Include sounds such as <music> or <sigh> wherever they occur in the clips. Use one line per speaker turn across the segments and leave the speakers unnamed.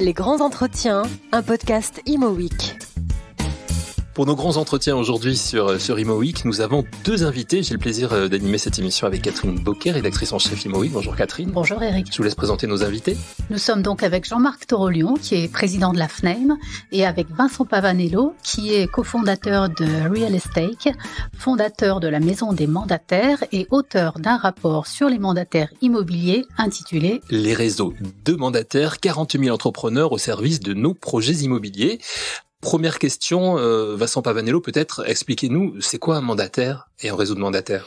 Les grands entretiens, un podcast Imo Week.
Pour nos grands entretiens aujourd'hui sur, euh, sur nous avons deux invités. J'ai le plaisir euh, d'animer cette émission avec Catherine et rédactrice en chef Imo Bonjour Catherine. Bonjour Eric. Je vous laisse présenter nos invités.
Nous sommes donc avec Jean-Marc Torolion, qui est président de la FNAIM, e et avec Vincent Pavanello, qui est cofondateur de Real Estate, fondateur de la Maison des mandataires et auteur d'un rapport sur les mandataires immobiliers intitulé
Les réseaux de mandataires, 40 000 entrepreneurs au service de nos projets immobiliers. Première question, euh, Vincent Pavanello, peut-être expliquez-nous, c'est quoi un mandataire
et un réseau de mandataires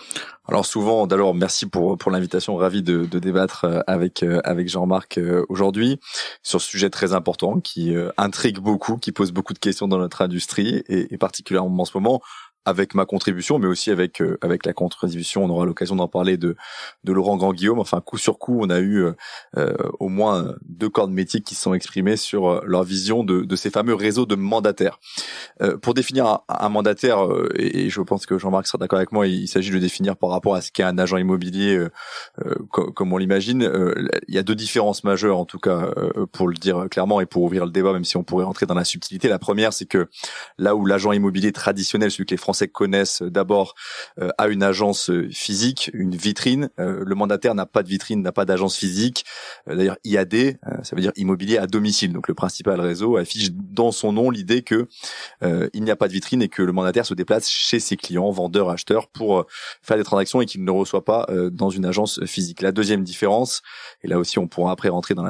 Alors souvent, d'abord, merci pour, pour l'invitation, ravi de, de débattre euh, avec, euh, avec Jean-Marc aujourd'hui sur ce sujet très important qui intrigue beaucoup, qui pose beaucoup de questions dans notre industrie et particulièrement en ce moment avec ma contribution, mais aussi avec euh, avec la contribution, on aura l'occasion d'en parler de de Laurent Grand Guillaume. Enfin, coup sur coup, on a eu euh, euh, au moins deux corps de qui se sont exprimés sur leur vision de, de ces fameux réseaux de mandataires. pour définir un, mandataire, et, je pense que Jean-Marc sera d'accord avec moi, il, s'agit de définir par rapport à ce qu'est un agent immobilier, comme on l'imagine. il y a deux différences majeures, en tout cas, pour le dire clairement et pour ouvrir le débat, même si on pourrait rentrer dans la subtilité. La première, c'est que là où l'agent immobilier traditionnel, celui que les Français Français connaissent d'abord, euh, à une agence euh, physique, une vitrine. Euh, le mandataire n'a pas de vitrine, n'a pas d'agence physique. D'ailleurs, IAD, ça veut dire immobilier à domicile. Donc le principal réseau affiche dans son nom l'idée que il n'y a pas de vitrine et que le mandataire se déplace chez ses clients, vendeurs, acheteurs, pour faire des transactions et qu'il ne reçoit pas dans une agence physique. La deuxième différence, et là aussi on pourra après rentrer dans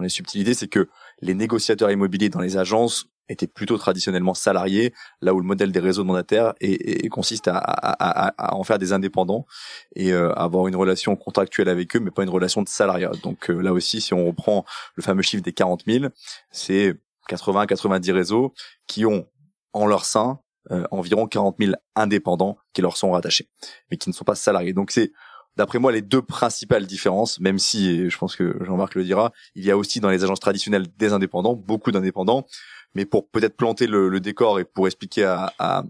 les subtilités, c'est que les négociateurs immobiliers dans les agences étaient plutôt traditionnellement salariés, là où le modèle des réseaux mandataires consiste à, en faire des indépendants et euh, avoir une relation contractuelle avec eux, mais pas une relation de salariat. Donc euh, là aussi, si on reprend le fameux chiffre des 40 000, c'est 80-90 réseaux qui ont en leur sein euh, environ 40 000 indépendants qui leur sont rattachés, mais qui ne sont pas salariés. Donc c'est d'après moi, les deux principales différences, même si, je pense que Jean-Marc le dira, il y a aussi dans les agences traditionnelles des indépendants, beaucoup d'indépendants, mais pour peut-être planter le, décor et pour expliquer à, à,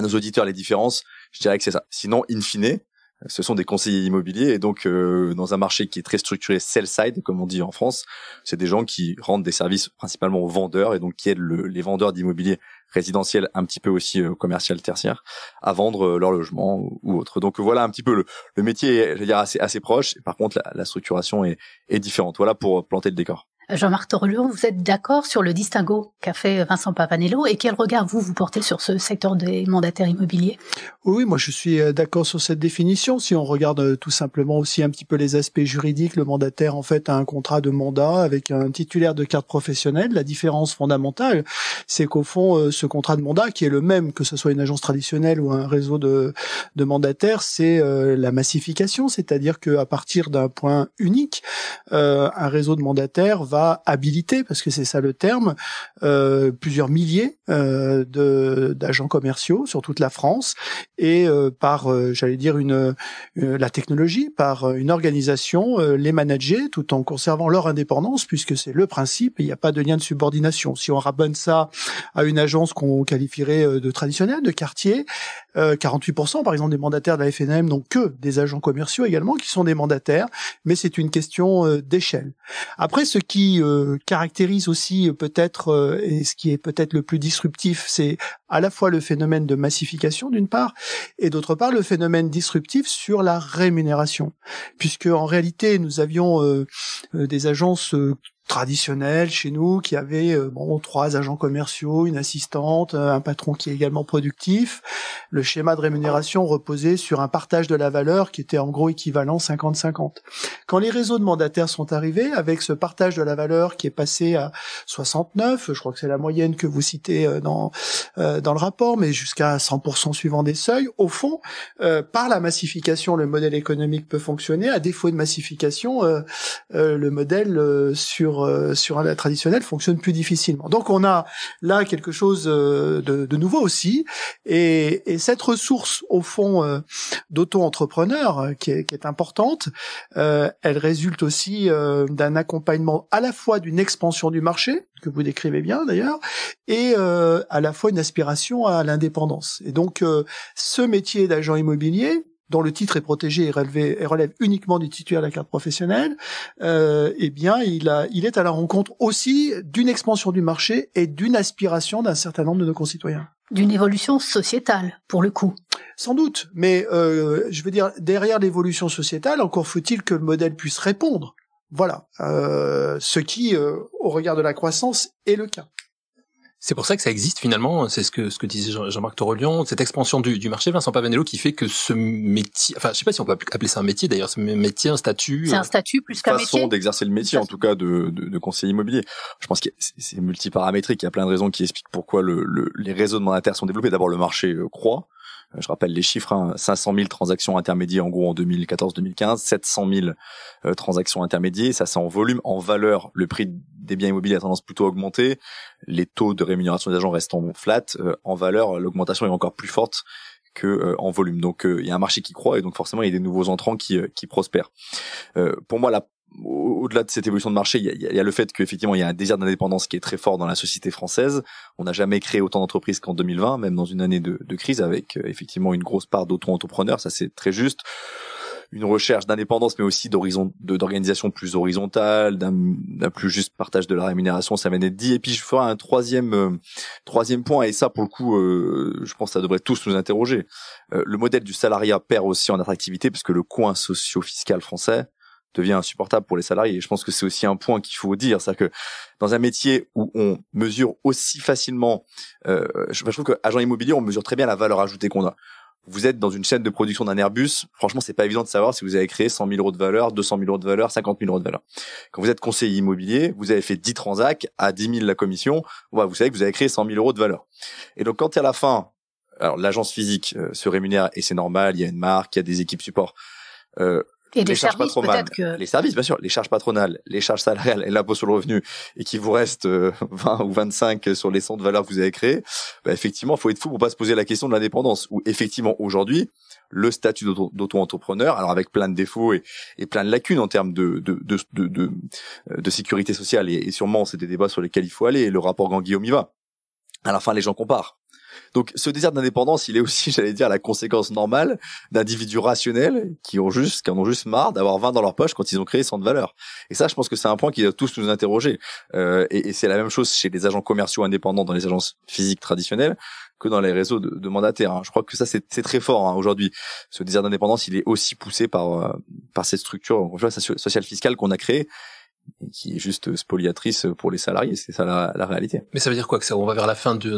nos auditeurs les différences, je dirais que c'est ça. Sinon, in fine, ce sont des conseillers immobiliers et donc euh, dans un marché qui est très structuré sell side comme on dit en France, c'est des gens qui rendent des services principalement aux vendeurs et donc qui aident les vendeurs d'immobilier résidentiel un petit peu aussi euh, commercial tertiaire à vendre euh, leur logement ou, autre. Donc voilà un petit peu le, métier, je veux dire assez assez proche. Par contre la, structuration est différente. Voilà pour planter le décor.
Jean-Marc Torlion, vous êtes d'accord sur le distinguo qu'a fait Vincent Pavanello et quel regard vous vous portez sur ce secteur des mandataires
immobiliers Oui, moi je suis euh, d'accord sur cette définition. Si on regarde euh, tout simplement aussi un petit peu les aspects juridiques, le mandataire en fait a un contrat de mandat avec un titulaire de carte professionnelle. La différence fondamentale, c'est qu'au fond, euh, ce contrat de mandat qui est le même que ce soit une agence traditionnelle ou un réseau de, de mandataires, c'est la massification, c'est-à-dire qu'à partir d'un point unique, un réseau de mandataires va va parce que c'est ça le terme, euh, plusieurs milliers euh, d'agents commerciaux sur toute la France et euh, par, j'allais dire, une, la technologie, par une organisation, les manager tout en conservant leur indépendance, puisque c'est le principe, il n'y a pas de lien de subordination. Si on rabonne ça à une agence qu'on qualifierait de traditionnelle, de quartier, 48% par exemple des mandataires de la FNM n'ont que des agents commerciaux également qui sont des mandataires, mais c'est une question d'échelle. Après, ce qui euh, caractérise aussi euh, peut-être euh, et ce qui est peut-être le plus disruptif, c'est à la fois le phénomène de massification d'une part et d'autre part le phénomène disruptif sur la rémunération, puisque en réalité nous avions des agences traditionnel chez nous qui avait euh, bon trois agents commerciaux, une assistante, euh, un patron qui est également productif. Le schéma de rémunération reposait sur un partage de la valeur qui était en gros équivalent 50-50. Quand les réseaux de mandataires sont arrivés avec ce partage de la valeur qui est passé à 69, je crois que c'est la moyenne que vous citez euh, dans dans le rapport mais jusqu'à 100% suivant des seuils, au fond par la massification le modèle économique peut fonctionner à défaut de massification le modèle sur sur la euh, traditionnelle fonctionne plus difficilement. Donc on a là quelque chose euh, de, nouveau aussi, et, cette ressource au fond euh, d'auto-entrepreneur qui est, importante, elle résulte aussi d'un accompagnement à la fois d'une expansion du marché que vous décrivez bien d'ailleurs, et à la fois une aspiration à l'indépendance. Et donc ce métier d'agent immobilier, dont le titre est protégé et, relève uniquement du titulaire de la carte professionnelle, euh, eh bien, il, est à la rencontre aussi d'une expansion du marché et d'une aspiration d'un certain nombre de nos concitoyens. D'une évolution sociétale, pour le coup. Sans doute, mais euh, je veux dire, derrière l'évolution sociétale, encore faut-il que le modèle puisse répondre. Voilà, euh, ce qui, euh, au regard de la croissance, est le cas.
C'est pour ça que ça existe finalement, c'est ce que ce que disait Jean-Marc Torolion, cette expansion du, du, marché Vincent Pavanello qui fait que ce métier, enfin je sais pas si on peut appeler ça un métier d'ailleurs, ce métier, un
statut. C'est un euh,
statut plus qu'un métier. façon
d'exercer le métier en tout cas de, de, de conseiller immobilier. Je pense que c'est multiparamétrique, il y a plein de raisons qui expliquent pourquoi le, les réseaux de mandataires sont développés. D'abord le marché euh, croît, je rappelle les chiffres, 500 hein. 000 transactions intermédiaires en gros en 2014-2015, 700 000 transactions intermédiaires, ça c'est en volume, en valeur, le prix des biens immobiliers a tendance plutôt à augmenter, les taux de rémunération des agents en flat, euh, en valeur l'augmentation est encore plus forte que euh, en volume. Donc euh, il y a un marché qui croît et donc forcément il y a des nouveaux entrants qui, qui prospèrent. pour moi la au-delà de cette évolution de marché, il y a, le fait qu'effectivement, il y a un désir d'indépendance qui est très fort dans la société française. On n'a jamais créé autant d'entreprises qu'en 2020, même dans une année de, crise, avec euh, effectivement une grosse part d'auto-entrepreneurs, ça c'est très juste. Une recherche d'indépendance, mais aussi d'horizon, d'organisation plus horizontale, d'un plus juste partage de la rémunération, ça m'en est dit. Et puis je ferai un troisième, euh, troisième point, et ça pour le coup, euh, je pense que ça devrait tous nous interroger. le modèle du salariat perd aussi en attractivité, puisque le coin socio-fiscal français, devient insupportable pour les salariés. Et je pense que c'est aussi un point qu'il faut dire, cest que dans un métier où on mesure aussi facilement, euh, je, je, trouve que immobilier, on mesure très bien la valeur ajoutée qu'on a. Vous êtes dans une chaîne de production d'un Airbus, franchement, c'est pas évident de savoir si vous avez créé 100 000 euros de valeur, 200 000 euros de valeur, 50 000 euros de valeur. Quand vous êtes conseiller immobilier, vous avez fait 10 transacts à 10 000 la commission, bah, vous savez que vous avez créé 100 000 euros de valeur. Et donc quand à la fin, alors l'agence physique euh, se rémunère et c'est normal, il y a une marque, il y a des équipes support. Euh, et les, charges patronales, les services, bien sûr, les charges patronales, les charges salariales et l'impôt sur le revenu, et qui vous reste 20 euh, <laughs> ou 25 sur les 100 de valeur que vous avez créé, bah effectivement, faut être fou pour pas se poser la question de l'indépendance. Ou effectivement, aujourd'hui, le statut d'auto-entrepreneur, alors avec plein de défauts et, plein de lacunes en termes de, de, de, de, de sécurité sociale, et, sûrement c'est des débats sur lesquels il faut aller, et le rapport Grand-Guillaume y va. À la fin, les gens comparent. Donc ce désir d'indépendance, il est aussi, <laughs> j'allais dire, la conséquence normale d'individus rationnels qui ont juste, qui en ont juste marre d'avoir 20 dans leur poche quand ils ont créé 100 de valeur. Et ça, je pense que c'est un point qui doit tous nous interroger. Euh, et, c'est la même chose chez les agents commerciaux indépendants dans les agences physiques traditionnelles que dans les réseaux de, mandataires. Hein. Je crois que ça, c'est très fort hein, aujourd'hui. Ce désir d'indépendance, il est aussi poussé par, euh, par cette structure sociale fiscale qu'on a créée et qui est juste spoliatrice pour les salariés. C'est ça la, la, réalité.
Mais ça veut dire quoi que ça On va vers la fin du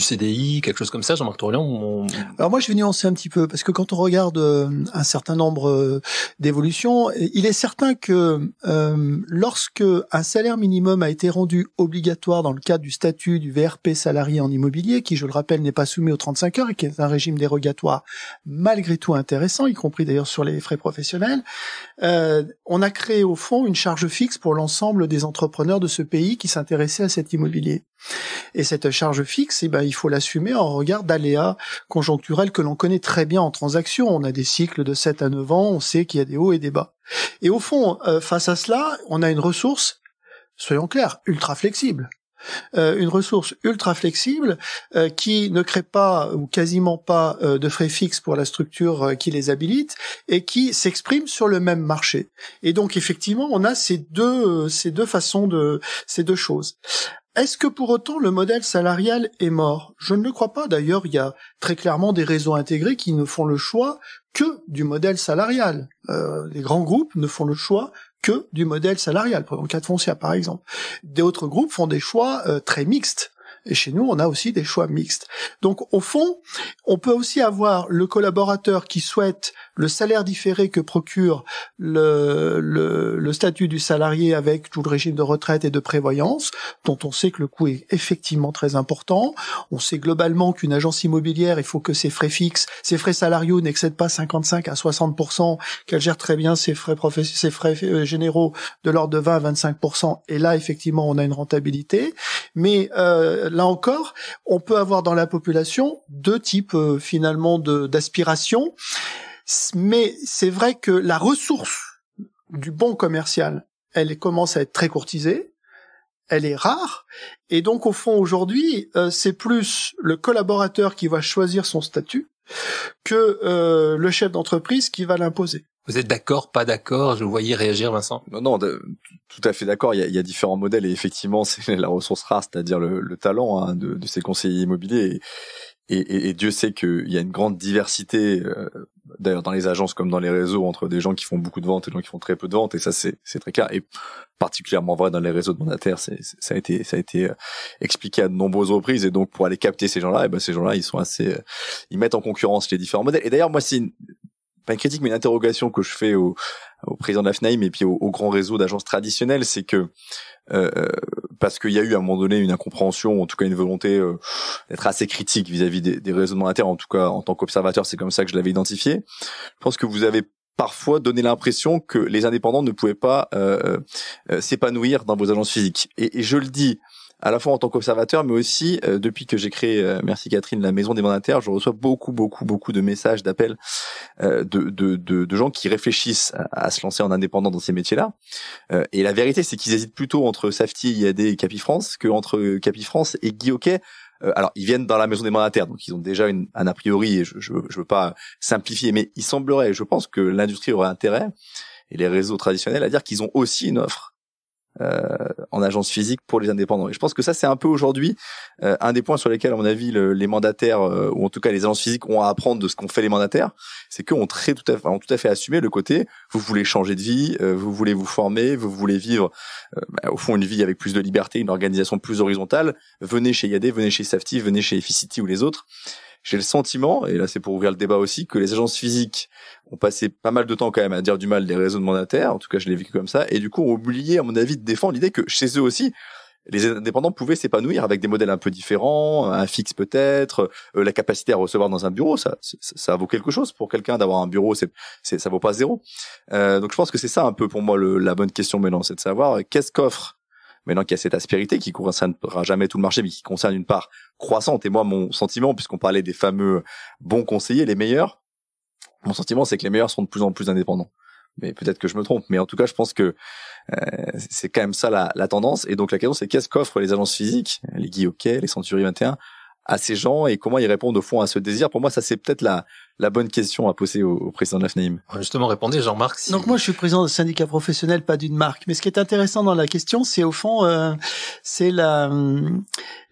CDI, quelque chose comme ça, Jean-Marc Alors
moi, je vais nuancer un petit peu parce que quand on regarde euh, un certain nombre euh, d'évolutions, il est certain que euh, lorsque un salaire minimum a été rendu obligatoire dans le cadre du statut du VRP salarié en immobilier, qui, je le rappelle, n'est pas soumis aux 35 heures et qui est un régime dérogatoire malgré tout intéressant, y compris d'ailleurs sur les frais professionnels, on a créé au fond une charge fixe pour l'ensemble des entrepreneurs de ce pays qui s'intéressaient à cet immobilier. Et cette charge fixe, eh ben, il faut l'assumer en regard d'aléas conjoncturels que l'on connaît très bien en transaction. On a des cycles de 7 à 9 ans, on sait qu'il y a des hauts et des bas. Et au fond, euh, face à cela, on a une ressource, soyons clairs, ultra flexible. Euh, une ressource ultra flexible euh, qui ne crée pas ou quasiment pas euh, de frais fixes pour la structure qui les habilite et qui s'exprime sur le même marché. Et donc effectivement, on a ces deux ces deux façons de ces deux choses. Est-ce que pour autant le modèle salarial est mort Je ne le crois pas. D'ailleurs, il y a très clairement des réseaux intégrés qui ne font le choix que du modèle salarial. les grands groupes ne font le choix que du modèle salarial, prenons le cas de Foncia par exemple. D'autres groupes font des choix euh, très mixtes. Et chez nous, on a aussi des choix mixtes. Donc, au fond, on peut aussi avoir le collaborateur qui souhaite le salaire différé que procure le, statut du salarié avec tout le régime de retraite et de prévoyance, dont on sait que le coût est effectivement très important. On sait globalement qu'une agence immobilière, il faut que ses frais fixes, ses frais salariaux n'excèdent pas 55 à 60 qu'elle gère très bien ses frais, ses frais euh, généraux de l'ordre de 20 à 25 Et là, effectivement, on a une rentabilité. Mais euh, là encore, on peut avoir dans la population deux types euh, finalement finalement d'aspiration. Mais c'est vrai que la ressource du bon commercial, elle commence à être très courtisée, elle est rare, et donc au fond aujourd'hui, euh, c'est plus le collaborateur qui va choisir son statut que euh, le chef d'entreprise qui va l'imposer. Vous
êtes d'accord, pas d'accord
Je vous voyais réagir, Vincent.
Non, non, tout à fait d'accord. Il, y a différents modèles et effectivement, <laughs> c'est la ressource rare, c'est-à-dire le, talent hein, de, ces conseillers immobiliers. Et, et, et, Dieu sait qu'il y a une grande diversité, euh, d'ailleurs dans les agences comme dans les réseaux, entre des gens qui font beaucoup de ventes et des gens qui font très peu de ventes. Et ça, c'est très clair. Et particulièrement vrai dans les réseaux de mandataires, ça a été, ça a été euh, expliqué à de nombreuses reprises. Et donc, pour aller capter ces gens-là, et ben ces gens-là, ils sont assez, euh, ils mettent en concurrence les différents modèles. Et d'ailleurs, moi, c'est pas une critique, mais une interrogation que je fais au, au président de la FNAIM et puis au, au grand réseau d'agences traditionnelles, c'est que euh, parce qu'il y a eu à un moment donné une incompréhension, en tout cas une volonté euh, d'être assez critique vis-à-vis des, raisonnements internes. En tout cas, en tant qu'observateur, c'est comme ça que je l'avais identifié. Je pense que vous avez parfois donné l'impression que les indépendants ne pouvaient pas euh, euh, s'épanouir dans vos agences physiques. et, je le dis à la fois en tant qu'observateur, mais aussi euh, depuis que j'ai créé, euh, merci Catherine, la Maison des mandataires, je reçois beaucoup, beaucoup, beaucoup de messages, d'appels euh, de, de, de, de, gens qui réfléchissent à, se lancer en indépendant dans ces métiers-là. et la vérité, c'est qu'ils hésitent plutôt entre Safety, IAD et Capifrance que entre Capifrance et Guy alors, ils viennent dans la maison des mandataires, donc ils ont déjà une, un a priori, et je ne veux pas simplifier, mais il semblerait, je pense que l'industrie aurait intérêt, et les réseaux traditionnels, à dire qu'ils ont aussi une offre euh, en agence physique pour les indépendants. Et je pense que ça, c'est un peu aujourd'hui euh, un des points sur lesquels, à mon avis, les mandataires, euh, ou en tout cas les agences physiques, ont à apprendre de ce qu'ont fait les mandataires. C'est qu'on très tout à fait, tout à fait assumé le côté, vous voulez changer de vie, vous voulez vous former, vous voulez vivre, bah, au fond, une vie avec plus de liberté, une organisation plus horizontale. Venez chez Yadé, venez chez Safety, venez chez Efficity ou les autres. J'ai le sentiment, et là c'est pour ouvrir le débat aussi, que les agences physiques ont passé pas mal de temps quand même à dire du mal des réseaux de mandataires, en tout cas je l'ai vécu comme ça, et du coup ont oublié à mon avis de défendre l'idée que chez eux aussi, les indépendants pouvaient s'épanouir avec des modèles un peu différents, un fixe peut-être, euh, la capacité à recevoir dans un bureau, ça, vaut quelque chose pour quelqu'un d'avoir un bureau, c'est, ça vaut pas zéro. Euh, donc je pense que c'est ça un peu pour moi la bonne question maintenant, c'est de savoir qu'est-ce qu'offre Maintenant qu'il y a cette aspérité qui concernera jamais tout le marché, mais qui concerne une part croissante. Et moi, mon sentiment, puisqu'on parlait des fameux bons conseillers, les meilleurs, mon sentiment, c'est que les meilleurs sont de plus en plus indépendants. Mais peut-être que je me trompe. Mais en tout cas, je pense que euh, c'est quand même ça la, tendance. Et donc la question, c'est qu'est-ce qu'offrent les agences physiques, les Guy les Century 21, à ces gens et comment ils répondent au fond à ce désir. Pour moi, ça c'est peut-être la, la bonne question à poser au, président de la
Justement,
répondez Jean-Marc.
Donc moi, je suis président de syndicat professionnel, pas d'une marque. Mais ce qui est intéressant dans la question, c'est au fond, euh, c'est la, euh,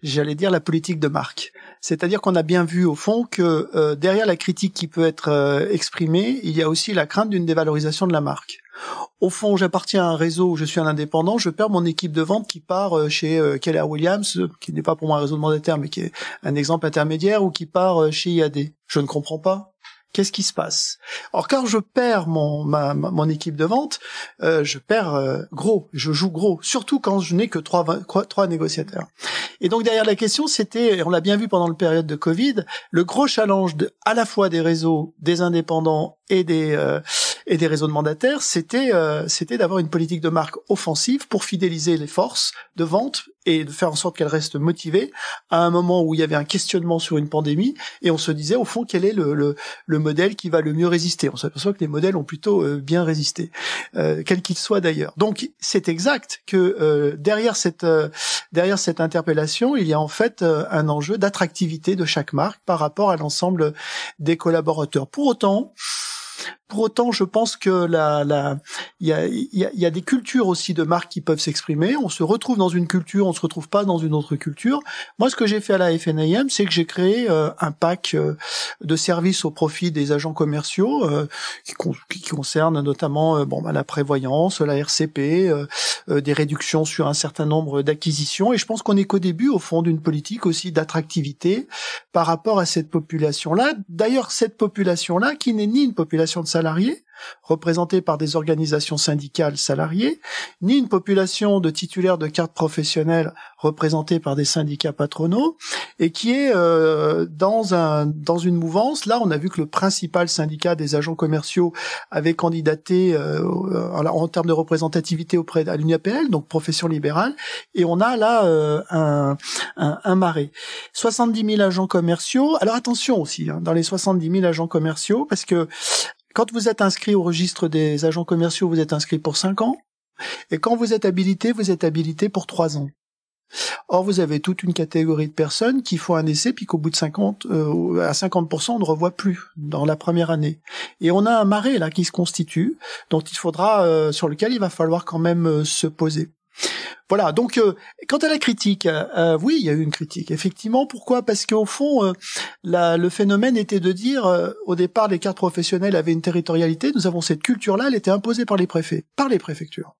j'allais dire, la politique de marque. C'est-à-dire qu'on a bien vu au fond que euh, derrière la critique qui peut être exprimée, il y a aussi la crainte d'une dévalorisation de la marque. Au fond, j'appartiens à un réseau, où je suis un indépendant, je perds mon équipe de vente qui part chez Keller Williams, qui n'est pas pour moi un réseau de mandataire, mais qui est un exemple intermédiaire, ou qui part chez IAD. Je ne comprends pas. Qu'est-ce qui se passe Or, quand je perds mon, mon équipe de vente, euh, je perds euh, gros, je joue gros, surtout quand je n'ai que trois, trois négociateurs. Et donc derrière la question, c'était, on l'a bien vu pendant la période de Covid, le gros challenge de, à la fois des réseaux, des indépendants et des, euh, et des réseaux de mandataires, c'était euh, c'était d'avoir une politique de marque offensive pour fidéliser les forces de vente et de faire en sorte qu'elles restent motivées à un moment où il y avait un questionnement sur une pandémie et on se disait au fond quel est le, le, modèle qui va le mieux résister. On s'aperçoit que les modèles ont plutôt euh, bien résisté, euh, quel qu'il soit d'ailleurs. Donc c'est exact que euh, derrière cette euh, derrière cette interpellation, il y a en fait un enjeu d'attractivité de chaque marque par rapport à l'ensemble des collaborateurs. Pour autant, pour autant, je pense que la, la, il y a, y, y a, des cultures aussi de marques qui peuvent s'exprimer. On se retrouve dans une culture, on se retrouve pas dans une autre culture. Moi, ce que j'ai fait à la FNAM, c'est que j'ai créé euh, un pack euh, de services au profit des agents commerciaux euh, qui, qui, concerne notamment bon bah, la prévoyance, la RCP, des réductions sur un certain nombre d'acquisitions. Et je pense qu'on est qu'au début, au fond, d'une politique aussi d'attractivité par rapport à cette population-là. D'ailleurs, cette population-là qui n'est ni une population de salariés, représentés par des organisations syndicales salariées, ni une population de titulaires de cartes professionnelles représentée par des syndicats patronaux, et qui est euh, dans, un, dans une mouvance. Là, on a vu que le principal syndicat des agents commerciaux avait candidaté euh, en, termes de représentativité auprès de l'UNIAPL, donc profession libérale, et on a là euh, un, un, marais. 70 000 agents commerciaux. Alors attention aussi, hein, dans les 70 000 agents commerciaux, parce que quand vous êtes inscrit au registre des agents commerciaux, vous êtes inscrit pour 5 ans. Et quand vous êtes habilité, vous êtes habilité pour 3 ans. Or, vous avez toute une catégorie de personnes qui font un essai, puis qu'au bout de 50, euh, à 50%, on ne revoit plus dans la première année. Et on a un marais là qui se constitue, dont il faudra, euh, sur lequel il va falloir quand même euh, se poser. Voilà, donc euh, quant à la critique, euh, euh, oui, il y a eu une critique, effectivement. Pourquoi Parce qu'au fond, le phénomène était de dire, au départ, les cartes professionnelles avaient une territorialité, nous avons cette culture-là, elle était imposée par les préfets, par les préfectures.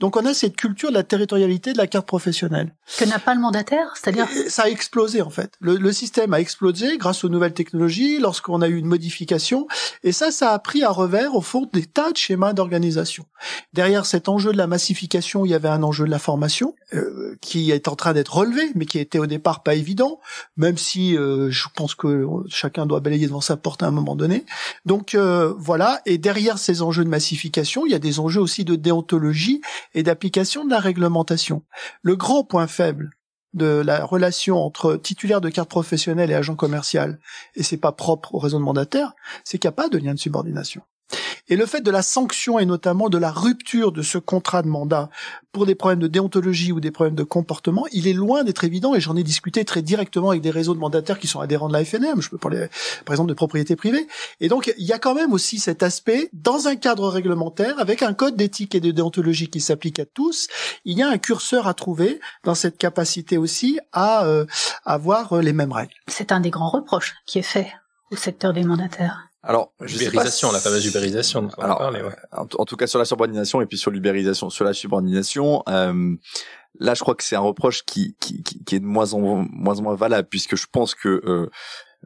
Donc on a cette culture de la territorialité de la carte professionnelle. Que n'a pas le mandataire, c'est-à-dire Ça a explosé en fait. Le, système a explosé grâce aux nouvelles technologies, lorsqu'on a eu une modification, et ça, ça a pris à revers au fond des tas de schémas d'organisation. Derrière cet enjeu de la massification, il y avait un enjeu de la formation euh, qui est en train d'être relevé, mais qui était au départ pas évident, même si euh, je pense que chacun doit balayer devant sa porte à un moment donné. Donc euh, voilà, et derrière ces enjeux de massification, il y a des enjeux aussi de déontologie et d'application de la réglementation. Le grand point faible de la relation entre titulaire de carte professionnelle et agent commercial, et c'est pas propre aux raisons de mandataire, c'est qu'il n'y a pas de lien de subordination. Et le fait de la sanction et notamment de la rupture de ce contrat de mandat pour des problèmes de déontologie ou des problèmes de comportement, il est loin d'être évident et j'en ai discuté très directement avec des réseaux de mandataires qui sont adhérents de la FNM. Je peux parler, par exemple, de propriété privée. Et donc, il y a quand même aussi cet aspect dans un cadre réglementaire avec un code d'éthique et de déontologie qui s'applique à tous. Il y a un curseur à trouver dans cette capacité aussi à euh, avoir les mêmes règles.
C'est un des grands reproches qui est fait au secteur des mandataires.
Alors, la fameuse ubérisation. Alors, euh, en, tout cas sur la subordination et puis sur l'ubérisation, sur la subordination. Euh, là, je crois que c'est un reproche qui, qui, est de moins en moins, en moins valable puisque je pense que euh,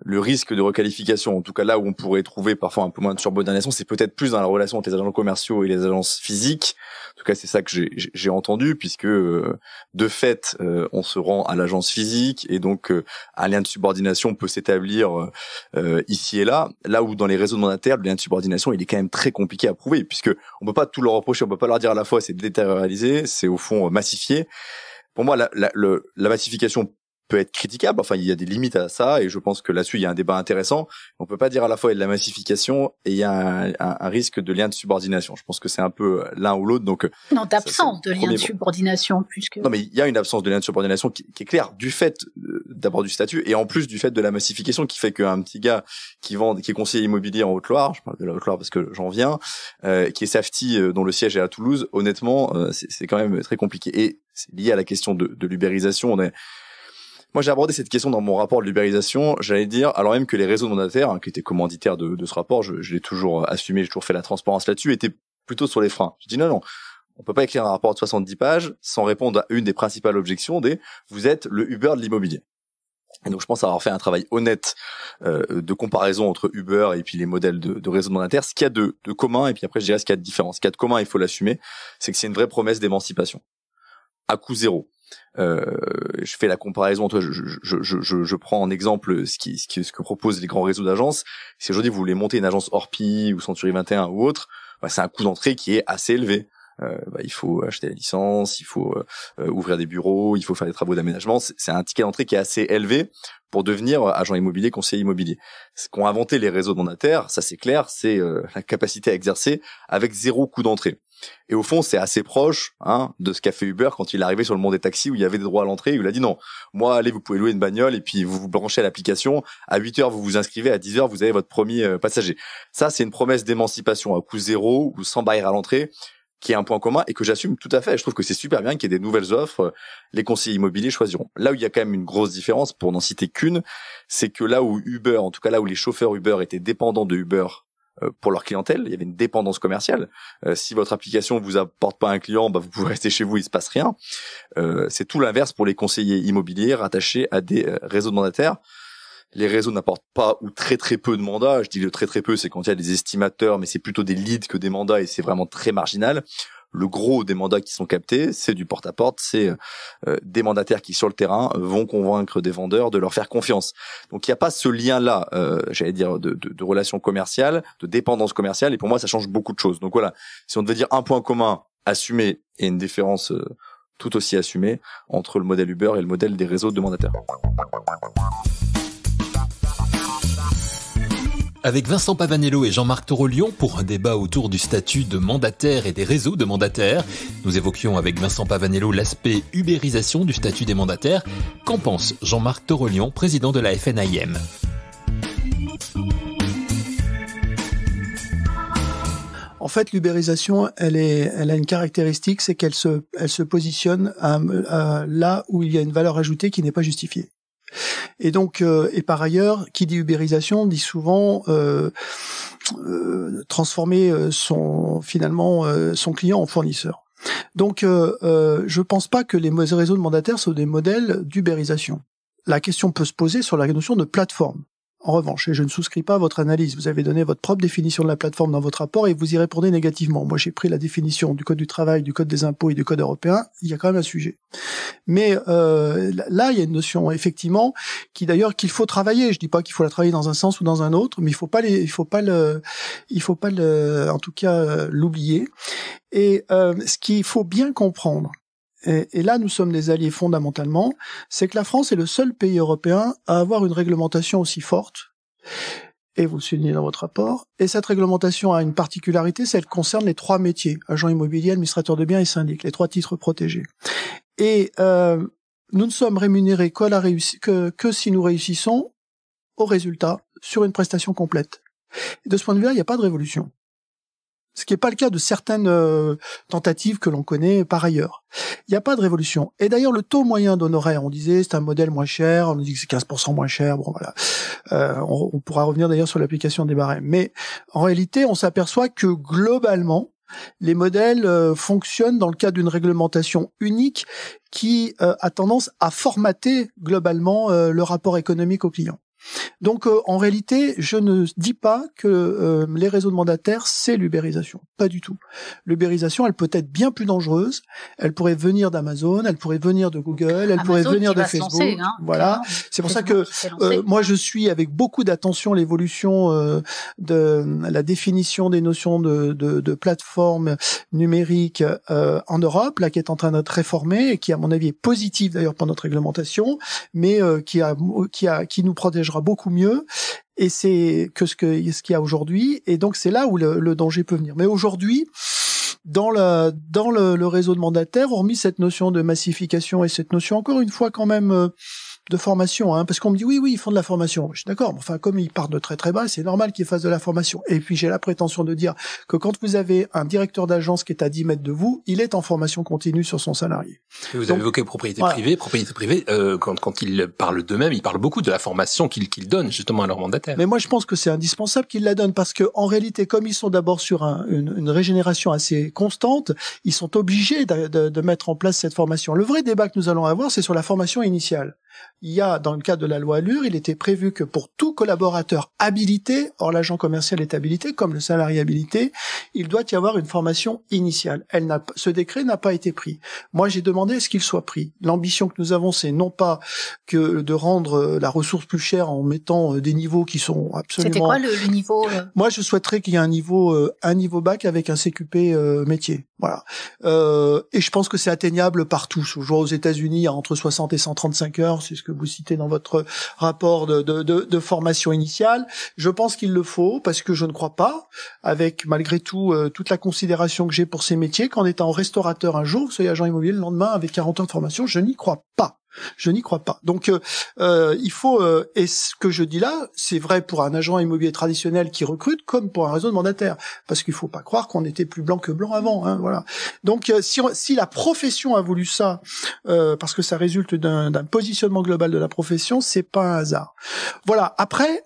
le risque de requalification, en tout cas là où on pourrait trouver parfois un peu moins de subordination, c'est peut-être plus dans la relation entre les agents commerciaux et les agences physiques. En tout cas, c'est ça que j'ai entendu, puisque euh, de fait, euh, on se rend à l'agence physique et donc euh, un lien de subordination peut s'établir ici et là. Là où dans les réseaux mandataires, le lien de subordination, il est quand même très compliqué à prouver, puisque on peut pas tout leur reprocher, on peut pas leur dire à la fois c'est détérioralisé, c'est au fond massifié. Pour moi, la, la, la massification peut être critiquable. Enfin, il y a des limites à ça, et je pense que là-dessus, il y a un débat intéressant. On peut pas dire à la fois il y a de la massification et il y a un, risque de lien de subordination. Je pense que c'est un peu euh, l'un ou l'autre. Donc euh,
non, d'absence de lien de subordination, puisque non, mais
il y a une absence de lien de subordination qui, est claire du fait euh, d'abord du statut et en plus du fait de la massification qui fait qu'un petit gars qui vend, qui est conseiller immobilier en Haute-Loire, je parle de la Haute-Loire parce que j'en viens, qui est Safety dont le siège est à Toulouse, honnêtement, c'est quand même très compliqué et c'est lié à la question de, de l'ubérisation. On est moi, j'ai abordé cette question dans mon rapport de l'ubérisation. J'allais dire, alors même que les réseaux mandataires, hein, qui étaient commanditaires de, de ce rapport, je, je l'ai toujours assumé, j'ai toujours fait la transparence là-dessus, étaient plutôt sur les freins. Je dis non, non. On peut pas écrire un rapport de 70 pages sans répondre à une des principales objections des vous êtes le Uber de l'immobilier. Et donc je pense avoir fait un travail honnête euh, de comparaison entre Uber et puis les modèles de, de réseau Ce qu'il y a de, de, commun, et puis après je dirais ce qu'il y a de différent. Ce qu'il y a de commun, il faut l'assumer, c'est que c'est une vraie promesse d'émancipation. À coût zéro. Euh, je fais la comparaison je, prends en exemple ce ce que proposent les grands réseaux d'agences. Si aujourd'hui vous voulez monter une agence Orpi ou Century 21 ou autre, bah, c'est un coût d'entrée qui est assez élevé. Euh, bah, il faut acheter la licence, il faut euh, ouvrir des bureaux, il faut faire des travaux d'aménagement. C'est un ticket d'entrée qui est assez élevé pour devenir agent immobilier, conseiller immobilier. Ce qu'ont inventé les réseaux mandataires, ça c'est clair, c'est euh, la capacité à exercer avec zéro coût d'entrée. Et au fond, c'est assez proche hein, de ce qu'a fait Uber quand il est arrivé sur le monde des taxis où il y avait des droits à l'entrée. Il a dit non, moi, allez, vous pouvez louer une bagnole et puis vous vous branchez à l'application. À 8 heures, vous vous inscrivez. À 10 heures, vous avez votre premier passager. Ça, c'est une promesse d'émancipation à coût zéro ou sans barrière à l'entrée qui est un point commun et que j'assume tout à fait. Je trouve que c'est super bien qu'il y ait des nouvelles offres, euh, les conseillers immobiliers choisiront. Là où il y a quand même une grosse différence, pour n'en citer qu'une, c'est que là où Uber, en tout cas là où les chauffeurs Uber étaient dépendants de Uber euh, pour leur clientèle, il y avait une dépendance commerciale. Euh, si votre application vous apporte pas un client, bah vous pouvez <laughs> rester chez vous, il se passe rien. c'est tout l'inverse pour les conseillers immobiliers rattachés à des réseaux de mandataires les réseaux n'apportent pas ou très très peu de mandats. Je dis le très très peu, c'est quand il y a des estimateurs, mais c'est plutôt des leads que des mandats et c'est vraiment très marginal. Le gros des mandats qui sont captés, c'est du porte-à-porte, c'est euh, euh, des mandataires qui sur le terrain vont convaincre des vendeurs de leur faire confiance. Donc il n'y a pas ce lien-là, euh, j'allais dire, de, de, de relation commerciale, de dépendance commerciale, et pour moi ça change beaucoup de choses. Donc voilà, si on devait dire un point commun assumé et une différence tout aussi assumée entre le modèle Uber et le modèle des réseaux de mandataires.
Avec Vincent Pavanello et Jean-Marc Torolion pour un débat autour du statut de mandataire et des réseaux de mandataires. Nous évoquions avec Vincent Pavanello l'aspect ubérisation du statut des mandataires. Qu'en pense Jean-Marc Torolion, président de la FNIM
En fait, l'ubérisation, elle, est, elle a une caractéristique, c'est qu'elle se, elle se positionne là où il y a une valeur ajoutée qui n'est pas justifiée. Et donc, euh, et par ailleurs, qui dit ubérisation dit souvent euh, euh, transformer son finalement son client en fournisseur. Donc, je pense pas que les réseaux de mandataires soient des modèles d'ubérisation. La question peut se poser sur la notion de plateforme. En revanche, et je ne souscris pas à votre analyse, vous avez donné votre propre définition de la plateforme dans votre rapport et vous y répondez négativement. Moi, j'ai pris la définition du Code du travail, du Code des impôts et du Code européen. Il y a quand même un sujet. Mais euh, là, il y a une notion, effectivement, qui d'ailleurs qu'il faut travailler. Je dis pas qu'il faut la travailler dans un sens ou dans un autre, mais il faut pas les, il faut pas le, il faut pas le, en tout cas, euh, l'oublier. Et euh, ce qu'il faut bien comprendre, et, là nous sommes des alliés fondamentalement, c'est que la France est le seul pays européen à avoir une réglementation aussi forte, et vous le soulignez dans votre rapport, et cette réglementation a une particularité, c'est qu'elle concerne les trois métiers, agent immobilier, administrateur de biens et syndic, les trois titres protégés. Et euh, nous ne sommes rémunérés que, la que, que si nous réussissons au résultat sur une prestation complète. de ce point de vue-là, il n'y a pas de révolution ce qui n'est pas le cas de certaines euh, tentatives que l'on connaît par ailleurs. Il n'y a pas de révolution. Et d'ailleurs, le taux moyen d'honoraires, on disait c'est un modèle moins cher, on nous dit que c'est 15% moins cher, bon voilà. Euh, on, pourra revenir d'ailleurs sur l'application des barèmes. Mais en réalité, on s'aperçoit que globalement, les modèles euh, fonctionnent dans le cadre d'une réglementation unique qui a tendance à formater globalement le rapport économique au client. Donc euh, en réalité, je ne dis pas que euh, les réseaux de mandataires, c'est l'ubérisation. Pas du tout. L'ubérisation, elle peut être bien plus dangereuse. Elle pourrait venir d'Amazon, elle pourrait venir de Google, elle pourrait venir de Facebook. Hein, voilà. C'est pour ça que euh, moi, je suis avec beaucoup d'attention l'évolution de la définition des notions de, de, de plateforme numérique en Europe, là, qui est en train d'être réformée et qui, à mon avis, est positive d'ailleurs pour notre réglementation, mais qui, a, qui, a, qui nous protège beaucoup mieux et c'est que ce ce qu'il y a aujourd'hui et donc c'est là où le, danger peut venir. Mais aujourd'hui dans, le, dans le, réseau de mandataires, hormis cette notion de massification et cette notion encore une fois quand même euh, de formation, hein, parce qu'on me dit oui, oui, ils font de la formation. Je suis d'accord, mais enfin, comme ils partent de très très bas, c'est normal qu'ils fassent de la formation. Et puis j'ai la prétention de dire que quand vous avez un directeur d'agence qui est à 10 mètres de vous, il est en formation continue sur son salarié.
vous avez évoqué propriété privée. Propriété privée, euh, quand, quand ils parlent d'eux-mêmes, ils parlent beaucoup de la formation qu'ils qu donnent justement à leurs mandataires. Mais
moi, je pense que c'est indispensable qu'ils la donnent, parce que en réalité, comme ils sont d'abord sur une, régénération assez constante, ils sont obligés de, de mettre en place cette formation. Le vrai débat que nous allons avoir, c'est sur la formation initiale. Il y a, dans le cadre de la loi Allure, il était prévu que pour tout collaborateur habilité, or l'agent commercial est habilité, comme le salarié habilité, il doit y avoir une formation initiale. Elle n'a, ce décret n'a pas été pris. Moi, j'ai demandé est ce qu'il soit pris. L'ambition que nous avons, c'est non pas que de rendre euh, la ressource plus chère en mettant euh, des niveaux qui sont absolument... C'était quoi le, niveau euh Moi, je souhaiterais qu'il y ait un niveau, un niveau bac avec un CQP métier. Voilà. et je pense que c'est atteignable partout. Je vois aux États-Unis, entre 60 et 135 heures, c'est ce que vous citez dans votre rapport de, formation initiale. Je pense qu'il le faut parce que je ne crois pas, avec malgré tout euh, toute la considération que j'ai pour ces métiers, qu'en étant restaurateur un jour, vous soyez agent immobilier le lendemain avec 40 ans de formation, je n'y crois pas. Je n'y crois pas. Donc, euh, euh, il faut. Euh, et ce que je dis là, c'est vrai pour un agent immobilier traditionnel qui recrute, comme pour un réseau de mandataires, parce qu'il faut pas croire qu'on était plus blanc que blanc avant. Hein, voilà. Donc, si, si la profession a voulu ça, parce que ça résulte d'un positionnement global de la profession, c'est pas un hasard. Voilà. Après,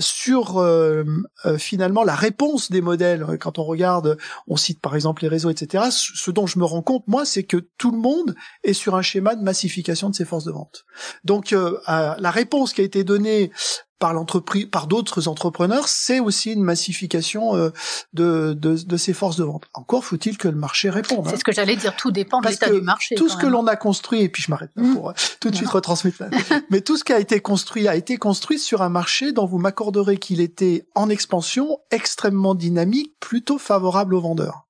sur finalement la réponse des modèles, quand on regarde, on cite par exemple les réseaux, etc. ce dont je me rends compte moi, c'est que tout le monde est sur un schéma de massification de ses forces de vente. Donc euh, la réponse qui a été donnée par l'entreprise, par d'autres entrepreneurs, c'est aussi une massification euh, de, de, de, ces forces de vente. Encore faut-il que le marché réponde. C'est hein. ce que
j'allais dire. Tout dépend de l'état du marché. Tout ce que hein. l'on
a construit, et puis je m'arrête mm. pour euh, tout de suite retransmettre. <laughs> Mais tout ce qui a été construit a été construit sur un marché dont vous m'accorderez qu'il était en expansion, extrêmement dynamique, plutôt favorable aux vendeurs.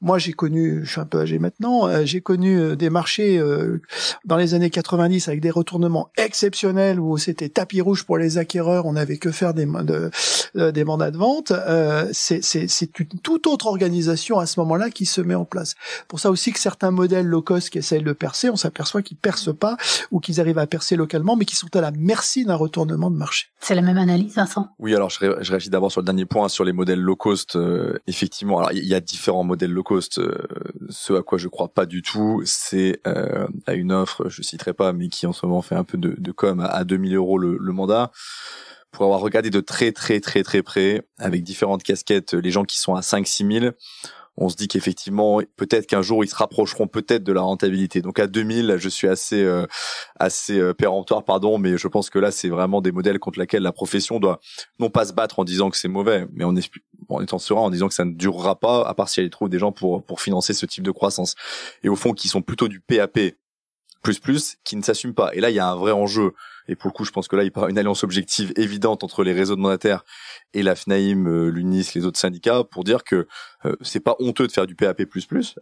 Moi, j'ai connu, je suis un peu âgé maintenant, euh, j'ai connu euh, des marchés euh, dans les années 90 avec des retournements exceptionnels où c'était tapis rouge pour les acquéreurs, on n'avait que faire des, des mandats de vente. c'est une toute autre organisation à ce moment-là qui se met en place. Pour ça aussi que certains modèles low cost qui essayent de percer, on s'aperçoit qu'ils percent pas ou qu'ils arrivent à percer localement, mais qui sont à la merci d'un retournement de marché. C'est la même analyse, Vincent
Oui, alors je, je réagis d'abord sur le dernier point, sur les modèles low cost. effectivement, alors il y a différents en modèle low cost. Euh, ce à quoi je crois pas du tout, c'est euh, à une offre, je citerai pas, mais qui en ce moment fait un peu de, com à, 2000 euros le, le mandat pour avoir regardé de très très très très près avec différentes casquettes les gens qui sont à 5 6 000 on se dit qu'effectivement peut-être qu'un jour ils se rapprocheront peut-être de la rentabilité. Donc à 2000, je suis assez euh, assez euh, péremptoire pardon, mais je pense que là c'est vraiment des modèles contre lesquels la profession doit non pas se battre en disant que c'est mauvais, mais en, en étant serein en disant que ça ne durera pas à part si elle trouve des gens pour pour financer ce type de croissance. Et au fond qui sont plutôt du PAP plus plus qui ne s'assument pas. Et là il y a un vrai enjeu et pour le coup, je pense que là, il a une alliance objective évidente entre les réseaux de mandataires et la FNAIM, euh, l'UNIS, les autres syndicats, pour dire que euh, c'est pas honteux de faire du PAP++,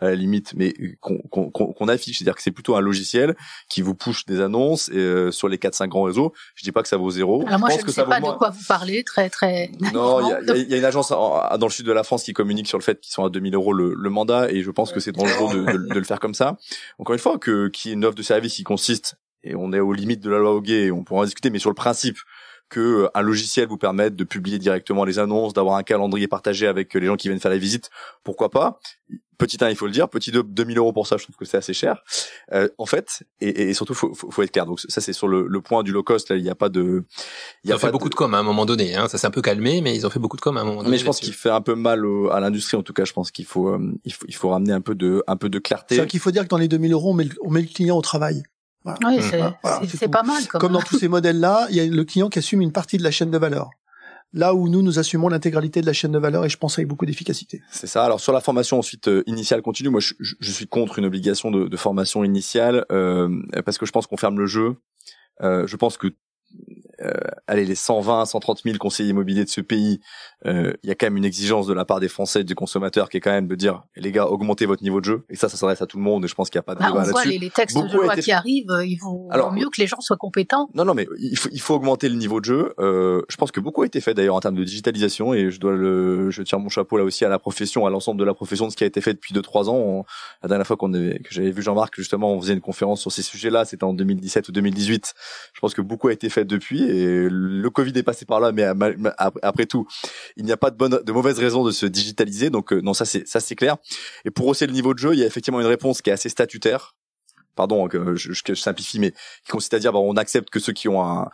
à la limite, mais qu'on affiche. C'est-à-dire que c'est plutôt un logiciel qui vous push des annonces euh, sur les 4-5 grands réseaux. Je dis pas que ça vaut zéro. Alors moi, je, ne sais pas de quoi
vous parlez, très, très...
Non, il y, a, une agence dans le sud de la France qui communique sur le fait qu'ils sont à 2000 euros le, mandat, et je pense que c'est dangereux de, de, le faire comme ça. Encore une fois, que qu'il y ait une offre de service qui consiste et on est aux limites de la loi Hoguet, on pourra en discuter, mais sur le principe que euh, un logiciel vous permette de publier directement les annonces, d'avoir un calendrier partagé avec euh, les gens qui viennent faire la visite, pourquoi pas Petit 1, il faut le dire, petit 2, 2000 euros pour ça, je trouve que c'est assez cher. Euh, en fait, et, surtout, faut, faut, être clair. Donc ça, c'est sur le, point du low cost. il n'y a pas de. Il a ils ont fait beaucoup de com hein, à un moment donné. Hein. Ça s'est un peu calmé, mais ils ont fait beaucoup de com à un moment donné. Mais je pense qu'il fait un peu mal à l'industrie. En tout cas, je pense qu'il faut, il faut, il faut ramener un peu de, un peu de clarté. cest
qu'il faut dire que dans les 2000 euros, on met le client au travail. Oui, mmh. c'est pas mal. Comme, comme dans <laughs> tous ces modèles-là, il y a le client qui assume une partie de la chaîne de valeur là où nous, nous assumons l'intégralité de la chaîne de valeur et je pense avec beaucoup d'efficacité.
C'est ça. Alors sur la formation ensuite euh, initiale continue, moi je, je, suis contre une obligation de, de formation initiale euh, parce que je pense qu'on ferme le jeu. Euh, je pense que euh, allez, les 120, 130 000 conseillers immobiliers de ce pays, euh, il y a quand même une exigence de la part des Français et du consommateur qui est quand même de dire, eh, les gars, augmentez votre niveau de jeu. Et ça, ça s'adresse à tout le monde. Et je pense qu'il n'y a pas de bah, là-dessus. On voit les, textes de loi qui
arrivent, euh, il vaut
mieux que les gens soient compétents. Non, non, mais il faut, il faut augmenter le niveau de jeu. je pense que beaucoup a été fait d'ailleurs en termes de digitalisation et je dois le, je tiens mon chapeau là aussi à la profession, à l'ensemble de la profession de ce qui a été fait depuis deux trois ans. la dernière fois qu'on avait, que j'avais vu Jean-Marc justement, on faisait une conférence sur ces sujets-là, c'était en 2017 ou 2018. Je pense que beaucoup a été fait depuis et le Covid est passé par là, mais après tout, il n'y a pas de bonne, de mauvaise raison de se digitaliser. Donc euh, non, ça c'est ça c'est clair. Et pour hausser le niveau de jeu, il y a effectivement une réponse qui est assez statutaire pardon, je, simplifie, mais qui consiste à dire, bon, bah, on accepte que ceux qui ont un,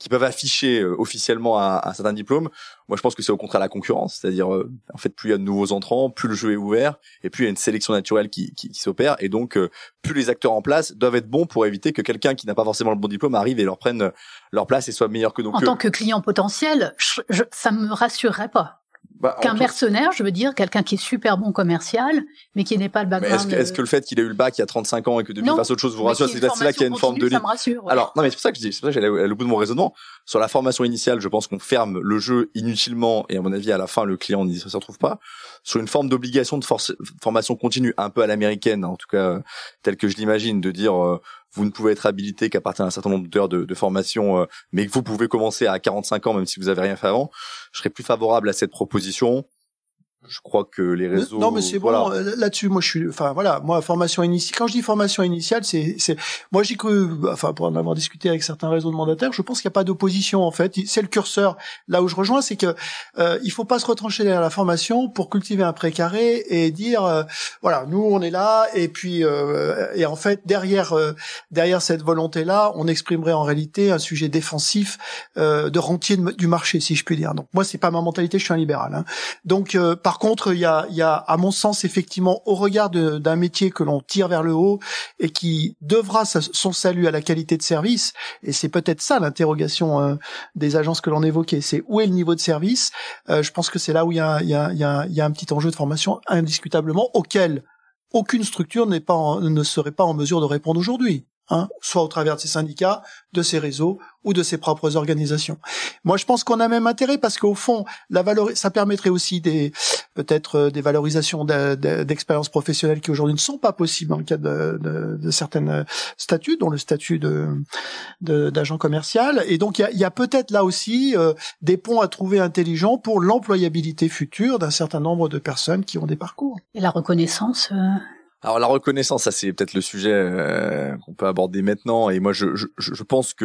qui peuvent afficher euh, officiellement un, certain diplôme. Moi, je pense que c'est au contraire la concurrence, c'est-à-dire euh, en fait plus il y a de nouveaux entrants, plus le jeu est ouvert, et plus il y a une sélection naturelle qui, s'opère, et donc euh, plus les acteurs en place doivent être bons pour éviter que quelqu'un qui n'a pas forcément le bon diplôme arrive et leur prenne leur place et soit meilleur que nous. En tant que
client potentiel, ça ne ça me rassurerait pas. Bah, qu'un mercenaire, je veux dire, quelqu'un qui est super bon commercial, mais qui n'est pas le background. Est-ce que,
le fait qu'il ait eu le bac il y a 35 ans et que depuis il fasse autre chose vous rassure C'est là qu'il y a une forme de. Rassure, Alors, non, mais c'est pour ça que je dis, c'est pour ça que j'allais au bout de mon raisonnement. Sur la formation initiale, je pense qu'on ferme le jeu inutilement et à mon avis à la fin le client n'y se retrouve pas. Sur une forme d'obligation de formation continue, un peu à l'américaine, en tout cas euh, telle que je l'imagine, de dire euh, vous ne pouvez être habilité qu'à partir d'un certain nombre d'heures de, formation, euh, mais que vous pouvez commencer à 45 ans même si vous avez rien fait avant. Je serais plus favorable à cette proposition je crois que les réseaux. Non, mais c'est voilà. bon.
Là-dessus, moi, je suis. Enfin, voilà. Moi, formation initiale. Quand je dis formation initiale, c'est, c'est. Moi, j'ai cru. Enfin, pour en avoir discuté avec certains réseaux de mandataires, je pense qu'il n'y a pas d'opposition en fait. C'est le curseur. Là où je rejoins, c'est que euh, il faut pas se retrancher derrière la formation pour cultiver un précaré et dire, euh, voilà, nous, on est là. Et puis, euh, et en fait, derrière, euh, derrière cette volonté-là, on exprimerait en réalité un sujet défensif de rentier du marché, si je puis dire. Donc, moi, c'est pas ma mentalité. Je suis un libéral. Hein. Donc, par contre, il y a, à mon sens, effectivement, au regard d'un métier que l'on tire vers le haut et qui devra son salut à la qualité de service, et c'est peut-être ça l'interrogation hein, des agences que l'on évoquait, c'est où est le niveau de service euh, Je pense que c'est là où il y a, un petit enjeu de formation indiscutablement auquel aucune structure n'est pas ne serait pas en mesure de répondre aujourd'hui. Hein, soit au travers de ses syndicats, de ses réseaux ou de ses propres organisations. Moi, je pense qu'on a même intérêt parce qu'au fond, la ça permettrait aussi des peut-être euh, des valorisations d'expériences professionnelles qui aujourd'hui ne sont pas possibles dans le cadre de, de, certaines statuts, dont le statut de d'agent commercial. Et donc, il y a, peut-être là aussi euh, des ponts à trouver intelligents pour l'employabilité future d'un certain nombre de personnes qui ont des parcours. Et la reconnaissance. Euh,
alors la reconnaissance, ça c'est peut-être le sujet euh, qu'on peut aborder maintenant. Et moi, je, pense que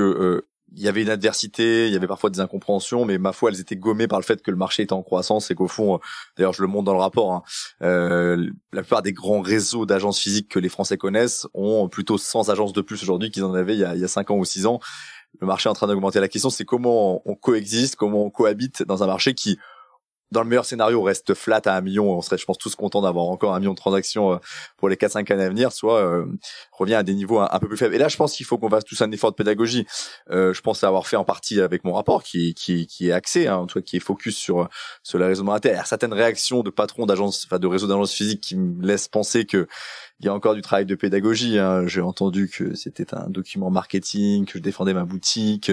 il euh, y avait une adversité, il y avait parfois des incompréhensions, mais ma foi, elles étaient gommées par le fait que le marché était en croissance et qu'au fond, euh, d'ailleurs, je le montre dans le rapport, hein, la plupart des grands réseaux d'agences physiques que les Français connaissent ont plutôt 100 agences de plus aujourd'hui qu'ils en avaient il y, a, il y a 5 ans ou 6 ans. Le marché est en train d'augmenter. La question, c'est comment on coexiste, comment on cohabite dans un marché qui, dans le meilleur scénario, on reste flat à un million. On serait, je pense, tous contents d'avoir encore un million de transactions euh, pour les 4-5 années à venir, soit euh, revient à des niveaux un, peu plus faibles. Et là, je pense qu'il faut qu'on fasse tous un effort de pédagogie. Euh, je pense l'avoir fait en partie avec mon rapport qui, qui, qui est axé, hein, en tout cas, qui est focus sur, sur raisonnement raisonnements Il y a certaines réactions de patrons d'agences, enfin de réseaux d'agences physiques qui me laissent penser que il y a encore du travail de pédagogie. Hein. J'ai entendu que c'était un document marketing, que je défendais ma boutique.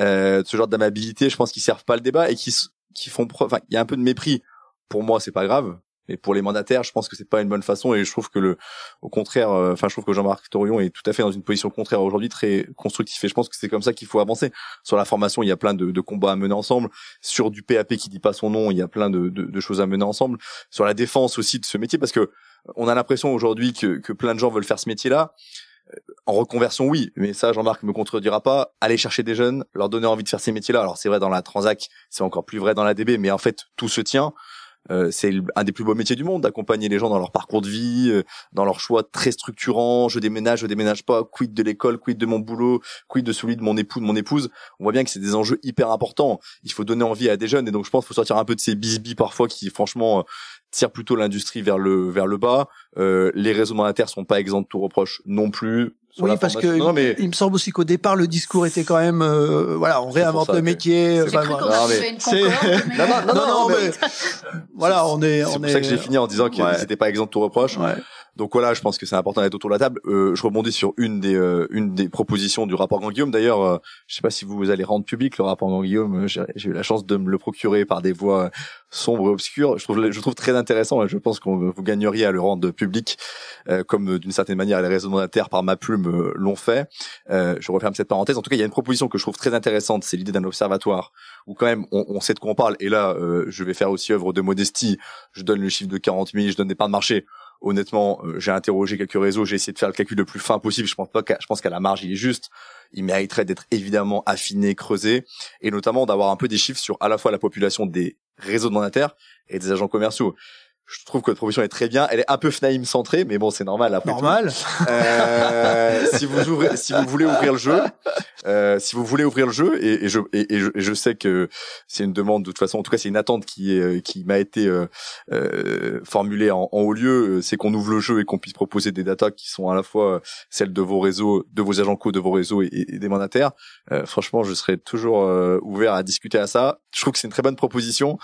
Euh, ce genre d'amabilité, je pense qu'ils servent pas le débat et qui qui font preuve, enfin, il y a un peu de mépris. Pour moi, c'est pas grave. Mais pour les mandataires, je pense que c'est pas une bonne façon et je trouve que le, au contraire, euh, enfin, je trouve que Jean-Marc Torion est tout à fait dans une position contraire aujourd'hui, très constructif et je pense que c'est comme ça qu'il faut avancer. Sur la formation, il y a plein de, de, combats à mener ensemble. Sur du PAP qui dit pas son nom, il y a plein de, de, de choses à mener ensemble. Sur la défense aussi de ce métier parce que on a l'impression aujourd'hui que, que plein de gens veulent faire ce métier-là en reconversion, oui, mais ça, Jean-Marc me contredira pas. Aller chercher des jeunes, leur donner envie de faire ces métiers-là. Alors c'est vrai dans la Transac, c'est encore plus vrai dans la DB, mais en fait tout se tient. Euh, c'est un des plus beaux métiers du monde d'accompagner les gens dans leur parcours de vie, euh, dans leurs choix très structurants. Je déménage, je déménage pas. Quitte de l'école, quitte de mon boulot, quitte de celui de mon époux, de mon épouse. On voit bien que c'est des enjeux hyper importants. Il faut donner envie à des jeunes et donc je pense qu'il faut sortir un peu de ces bisbis parfois qui franchement euh, tirent plutôt l'industrie vers le vers le bas. les réseaux monétaires sont pas exempts de tout reproche non plus oui, parce que
il me semble aussi qu'au départ le discours était quand même euh, voilà, on réinvente le métier. Euh, non, non,
non, mais... voilà, on est. C'est pour ça que j'ai fini en disant que c'était pas exemple de tout reproche. Donc voilà, je pense que c'est important d'être autour de la table. Euh, je rebondis sur une des euh, une des propositions du rapport Grand Guillaume. D'ailleurs, euh, je sais pas si vous allez rendre public le rapport Grand Guillaume. Euh, j'ai eu la chance de me le procurer par des voies sombres et obscures. Je trouve je trouve très intéressant. Et je pense qu'on vous gagneriez à le rendre public, euh, comme d'une certaine manière les réseaux de par ma plume l'ont fait. je referme cette parenthèse. En tout cas, il y a une proposition que je trouve très intéressante. C'est l'idée d'un observatoire où quand même on, on, sait de quoi on parle. Et là, je vais faire aussi œuvre de modestie. Je donne le chiffre de 40 000. Je donne des parts de marché honnêtement, euh, j'ai interrogé quelques réseaux, j'ai essayé de faire le calcul le plus fin possible. Je pense pas qu'à, je pense qu'à la marge, il est juste. Il mériterait d'être évidemment affiné, creusé, et notamment d'avoir un peu des chiffres sur à la fois la population des réseaux de mandataires et des agents commerciaux je trouve que votre proposition est très bien. Elle est un peu Fnaim centrée, mais bon, c'est normal. normal. Euh, si vous ouvrez, si vous voulez ouvrir le jeu, euh, si vous voulez ouvrir le jeu, et, et, je, et, je, sais que c'est une demande de toute façon. En tout cas, c'est une attente qui euh, qui m'a été euh, euh formulée en, haut lieu. Euh, c'est qu'on ouvre le jeu et qu'on puisse proposer des datas qui sont à la fois celles de vos réseaux, de vos agents co, de vos réseaux et, des mandataires. franchement, je serais toujours ouvert à discuter à ça. Je trouve que c'est une très bonne proposition.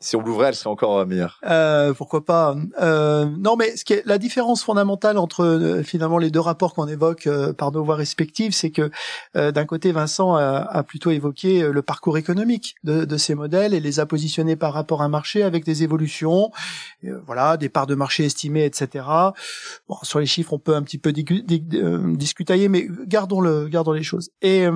Si on l'ouvrait, elle serait encore euh, meilleure.
Euh, pourquoi pas euh, Non, mais ce qui est la différence fondamentale entre euh, finalement les deux rapports qu'on évoque euh, par nos voies respectives, c'est que d'un côté, Vincent a, plutôt évoqué le parcours économique de, de, ces modèles et les a positionnés par rapport à un marché avec des évolutions, voilà, des parts de marché estimées, etc. Bon, sur les chiffres, on peut un petit peu discutailler, mais gardons le, gardons les choses. Et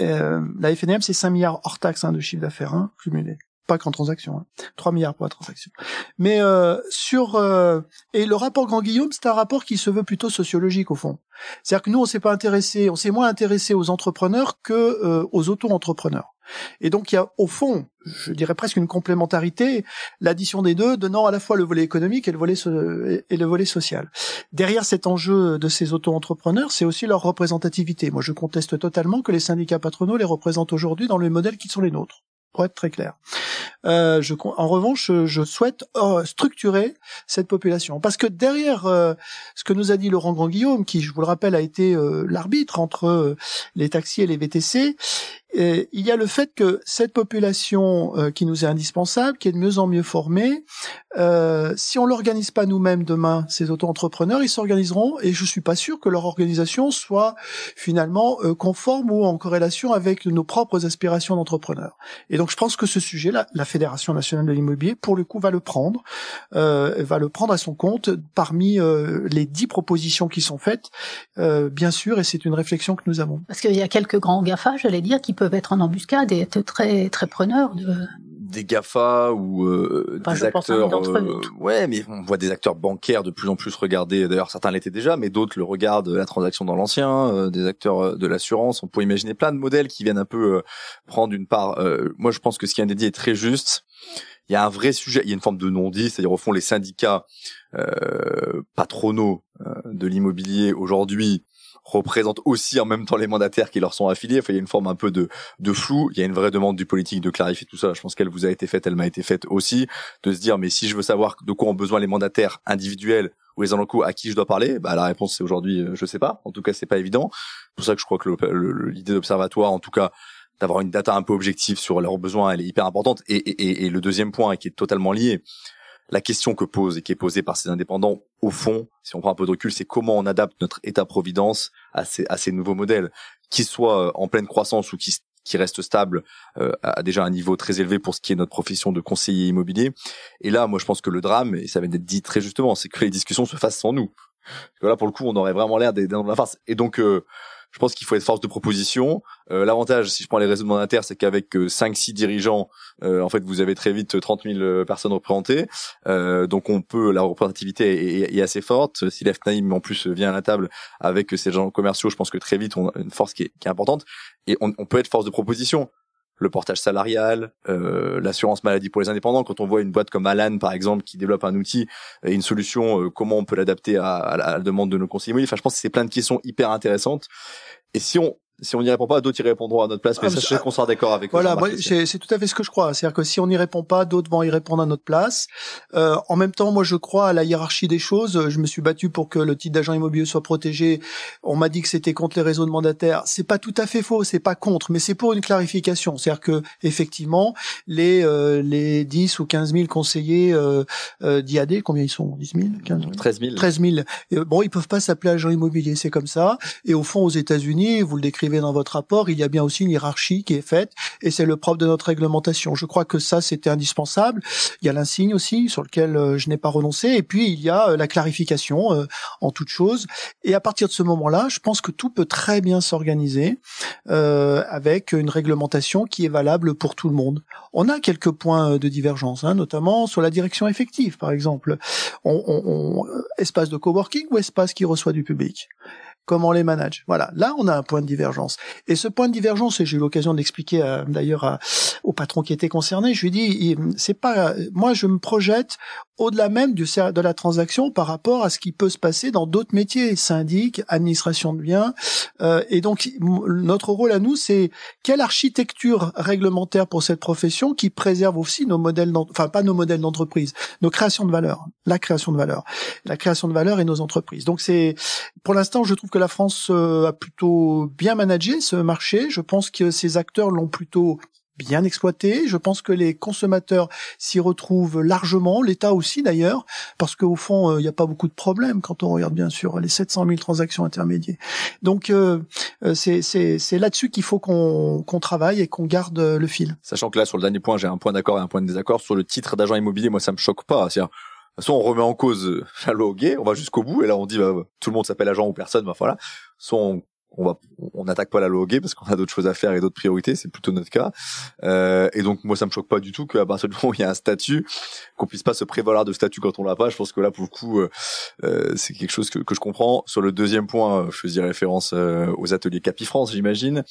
la FNM, c'est 5 milliards hors taxe hein, de chiffre d'affaires hein, cumulé pas qu'en transaction, hein. 3 milliards pour la transaction. Mais euh, sur euh, et le rapport Grand Guillaume, c'est un rapport qui se veut plutôt sociologique au fond. C'est-à-dire que nous, on s'est pas intéressé, on s'est moins intéressé aux entrepreneurs que euh, aux auto-entrepreneurs. Et donc il y a au fond, je dirais presque une complémentarité, l'addition des deux, donnant à la fois le volet économique et le volet et le volet social. Derrière cet enjeu de ces auto-entrepreneurs, c'est aussi leur représentativité. Moi, je conteste totalement que les syndicats patronaux les représentent aujourd'hui dans le modèle qui sont les nôtres pour être très clair. Euh, en revanche, je souhaite euh, structurer cette population. Parce que derrière euh, ce que nous a dit Laurent Grand-Guillaume, qui, je vous le rappelle, a été l'arbitre entre les taxis et les VTC, il y a le fait que cette population euh, qui nous est indispensable, qui est de mieux en mieux formée, euh, si on l'organise pas nous-mêmes demain, ces auto-entrepreneurs, ils s'organiseront et je suis pas sûr que leur organisation soit finalement euh, conforme ou en corrélation avec nos propres aspirations d'entrepreneurs. Et donc je pense que ce sujet-là, la Fédération nationale de l'immobilier, pour le coup, va le prendre, euh, va le prendre à son compte parmi les dix propositions qui sont faites, bien sûr, et c'est une réflexion que nous avons.
Parce qu'il y a quelques grands GAFA, j'allais dire, qui peuvent être en embuscade et être très très preneurs de
des GAFA ou euh, des acteurs euh, ouais mais on voit des acteurs bancaires de plus en plus regarder d'ailleurs certains l'étaient déjà mais d'autres le regardent la transaction dans l'ancien euh, des acteurs euh, de l'assurance on peut imaginer plein de modèles qui viennent un peu prendre une part moi je pense que ce qui est dédié est très juste il y a un vrai sujet, il y a une forme de non-dit, c'est-à-dire au fond les syndicats patronaux de l'immobilier aujourd'hui représente aussi en même temps les mandataires qui leur sont affiliés. il y a une forme un peu de, de flou. Il y a une vraie demande du politique de clarifier tout ça. Je pense qu'elle vous a été faite, elle m'a été faite aussi, de se dire, mais si je veux savoir de quoi ont besoin les mandataires individuels ou les coup à qui je dois parler, bah, la réponse c'est aujourd'hui, euh, je sais pas. En tout cas, c'est pas évident. C'est pour ça que je crois que l'idée d'observatoire, en tout cas, d'avoir une data un peu objective sur leurs besoins, elle est hyper importante. Et, et, et le deuxième point qui est totalement lié, la question que pose et qui est posée par ces indépendants, au fond, si on prend un peu de recul, c'est comment on adapte notre état-providence à ces, nouveaux modèles, qui soient euh, en pleine croissance ou qui, restent stables euh, à déjà un niveau très élevé pour ce qui est notre profession de conseiller immobilier. Et là, moi, je pense que le drame, et ça vient d'être dit très justement, c'est que les discussions se fassent sans nous. Parce que là, pour le coup, on aurait vraiment l'air d'être dans la farce. Et donc, euh, je pense qu'il faut être force de proposition. Euh, l'avantage, si je prends les réseaux mandataires, c'est qu'avec 5-6 euh, dirigeants, euh, en fait, vous avez très vite 30 000 personnes représentées. donc, on peut la représentativité est, assez forte. Si l'EFNAIM en plus, vient à la table avec ces gens commerciaux, je pense que très vite, on a une force qui est, importante. Et on peut être force de proposition le portage salarial, euh, l'assurance maladie pour les indépendants. Quand on voit une boîte comme Alan, par exemple, qui développe un outil et une solution, euh, comment on peut l'adapter à, la demande de nos conseillers Enfin, je pense que c'est plein de questions hyper intéressantes. Et si on si on n'y répond pas, d'autres y répondront à notre place. Mais ah, sachez qu'on sera d'accord avec. Ah, voilà, c'est
tout à fait ce que je crois. C'est-à-dire que si on n'y répond pas, d'autres vont y répondre à notre place. Euh, en même temps, moi, je crois à la hiérarchie des choses. Je me suis battu pour que le titre d'agent immobilier soit protégé. On m'a dit que c'était contre les réseaux de mandataires. C'est pas tout à fait faux. C'est pas contre, mais c'est pour une clarification. C'est-à-dire que effectivement, les euh, les 10 ou 15 000 conseillers euh, d'IAD, combien ils sont
10 000, 15 000 13 000. 13
000. bon, ils peuvent pas s'appeler agent immobilier. C'est comme ça. Et au fond, aux États-Unis, vous le décrivez dans votre rapport, il y a bien aussi une hiérarchie qui est faite, et c'est le propre de notre réglementation. Je crois que ça, c'était indispensable. Il y a l'insigne aussi, sur lequel euh, je n'ai pas renoncé, et puis il y a euh, la clarification euh, en toute chose. Et à partir de ce moment-là, je pense que tout peut très bien s'organiser avec une réglementation qui est valable pour tout le monde. On a quelques points de divergence, hein, notamment sur la direction effective, par exemple. espace de coworking ou espace qui reçoit du public comment on les manage. Voilà, là on a un point de divergence. Et ce point de divergence, et j'ai eu l'occasion d'expliquer euh, d'ailleurs au patron qui était concerné, je lui dis, c'est pas, moi je me projette au-delà même de la transaction par rapport à ce qui peut se passer dans d'autres métiers, syndic, administration de biens. Euh, et donc notre rôle à nous, c'est quelle architecture réglementaire pour cette profession qui préserve aussi nos modèles, enfin pas nos modèles d'entreprise, nos créations de valeur, la création de valeur, la création de valeur et nos entreprises. Donc c'est pour l'instant, je trouve que la France euh, a plutôt bien managé ce marché. Je pense que ces acteurs l'ont plutôt bien exploité. Je pense que les consommateurs s'y retrouvent largement, l'État aussi d'ailleurs, parce qu'au fond, euh, il n'y a pas beaucoup de problèmes quand on regarde bien sûr les 700 000 transactions intermédiaires. Donc euh, euh, c'est là-dessus qu'il faut qu'on travaille et qu'on garde le fil.
Sachant que là, sur le dernier point, j'ai un point d'accord et un point de désaccord. Sur le titre d'agent immobilier, moi, ça me choque pas. cest soit on remet en cause <laughs> la loi gay, on va jusqu'au bout, et là on dit bah, tout le monde s'appelle agent ou personne, bah voilà. Soit on n'attaque pas la loi parce qu'on a d'autres choses à faire et d'autres priorités c'est plutôt notre cas euh, et donc moi ça me choque pas du tout qu'à partir du moment où il y a un statut qu'on puisse pas se prévaloir de statut quand on l'a pas je pense que là pour le coup euh, euh, c'est quelque chose que, je comprends sur le deuxième point je faisais référence aux ateliers France, j'imagine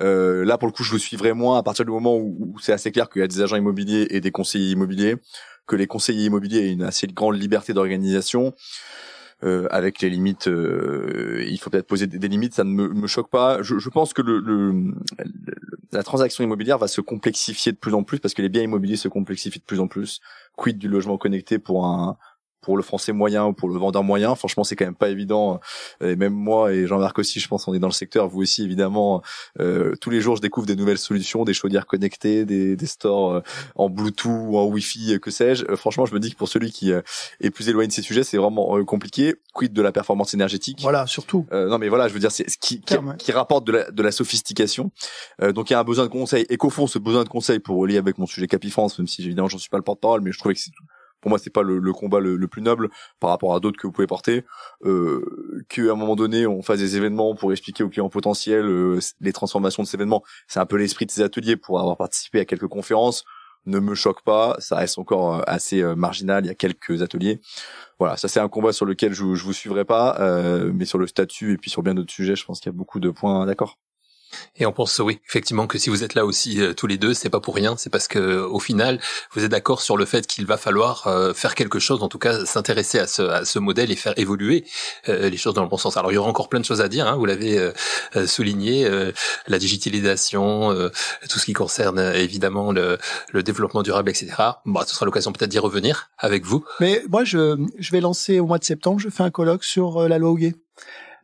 là pour le coup je vous suivrai moins à partir du moment où, où c'est assez clair qu'il y a des agents immobiliers et des conseillers immobiliers que les conseillers immobiliers aient une assez grande liberté d'organisation euh, avec les limites. Euh, il faut peut-être poser des, limites. Ça ne me, choque pas. Je, pense que la transaction immobilière va se complexifier de plus en plus parce que les biens immobiliers se complexifient de plus en plus. Quid du logement connecté pour un pour le français moyen ou pour le vendeur moyen, franchement, c'est quand même pas évident. Euh, et même moi et Jean-Marc aussi, je pense, on est dans le secteur. Vous aussi, évidemment, euh, tous les jours, je découvre des nouvelles solutions, des chaudières connectées, des, des stores euh, en Bluetooth ou en Wi-Fi, que sais-je. Franchement, je me dis que pour celui qui est plus éloigné de ces sujets, c'est vraiment compliqué. Quid de la performance énergétique Voilà, surtout. non, mais voilà, je veux dire, c'est ce qui, qui, rapporte de la, de la sophistication. donc, il y a un besoin de conseils. Et qu'au fond, ce besoin de conseils pour relier avec mon sujet Capifrance, même si évidemment, j'en suis pas le porte-parole, mais je trouvais que c'est pour moi c'est pas le, combat le, plus noble par rapport à d'autres que vous pouvez porter euh, à un moment donné on fasse des événements pour expliquer aux clients potentiels euh, les transformations de ces événements c'est un peu l'esprit de ces ateliers pour avoir participé à quelques conférences ne me choque pas, ça reste encore euh, assez euh, marginal, il y a quelques ateliers. Voilà, ça c'est un combat sur lequel je, je vous suivrai pas, mais sur le statut et puis sur bien d'autres sujets, je pense qu'il y a beaucoup de points d'accord.
Et on pense oui, effectivement que si vous êtes là aussi euh, tous les deux, c'est pas pour rien, c'est parce que au final, vous êtes d'accord sur le fait qu'il va falloir euh, faire quelque chose, en tout cas s'intéresser à ce, à ce modèle et faire évoluer euh, les choses dans le bon sens. Alors il y aura encore plein de choses à dire, hein, vous l'avez souligné, la digitalisation, tout ce qui concerne évidemment le, le développement durable, etc. Bon, ce sera l'occasion peut-être d'y revenir avec vous.
Mais moi, je, je vais lancer au mois de septembre, je fais un colloque sur la loi Huguet.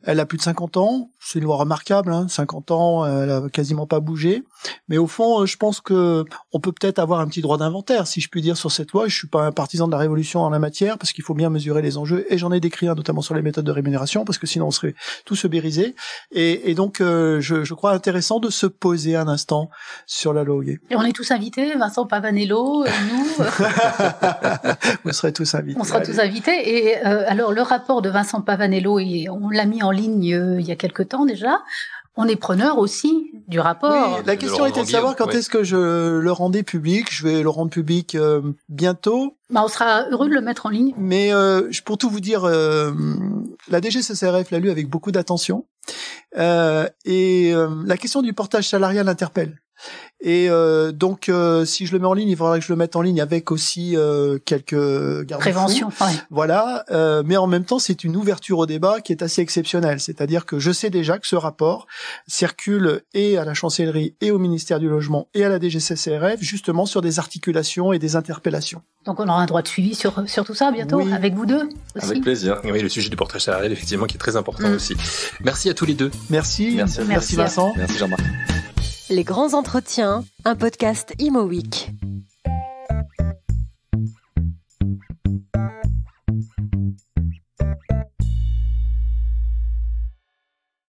Elle a plus de 50 ans, c'est une loi remarquable, hein, 50 ans, elle a quasiment pas bougé. Mais au fond, euh, je pense que on peut peut-être avoir un petit droit d'inventaire, si je puis dire, sur cette loi. Je suis pas un partisan de la révolution en la matière, parce qu'il faut bien mesurer les enjeux, et j'en ai décrit un, notamment sur les méthodes de rémunération, parce que sinon on serait tous obérisés. Et, et donc, euh, je, je, crois intéressant de se poser un instant sur la loi
Et on est tous invités, Vincent Pavanello, nous.
<laughs> Vous serez tous invités. On sera tous
invités. Et euh, alors, le rapport de Vincent Pavanello, on l'a mis en ligne euh, il y a quelque temps déjà, on est preneur aussi
du rapport. la question était de savoir quand est-ce que je le rendais public. Je vais le rendre public euh, bientôt. Bah, on sera heureux de le mettre en ligne. Mais euh, pour tout vous dire, la DGCCRF l'a lu avec beaucoup d'attention. et la question du portage salarial interpelle. Et euh, donc, euh, si je le mets en ligne, il faudra que je le mette en ligne avec aussi euh, quelques garde prévention. Voilà, mais en même temps, c'est une ouverture au débat qui est assez exceptionnelle. C'est-à-dire que je sais déjà que ce rapport circule et à la chancellerie, et au ministère du logement, et à la DGCCRF, justement sur des articulations et des interpellations. Donc, on aura un droit de suivi sur sur tout ça bientôt avec vous deux.
Avec plaisir. Oui, le sujet du portrait salarial effectivement qui est très important mm. aussi. Merci à tous les deux. Merci.
Merci, merci, merci Vincent. Merci Jean-Marc. Les Grands Entretiens, un podcast Imo Week.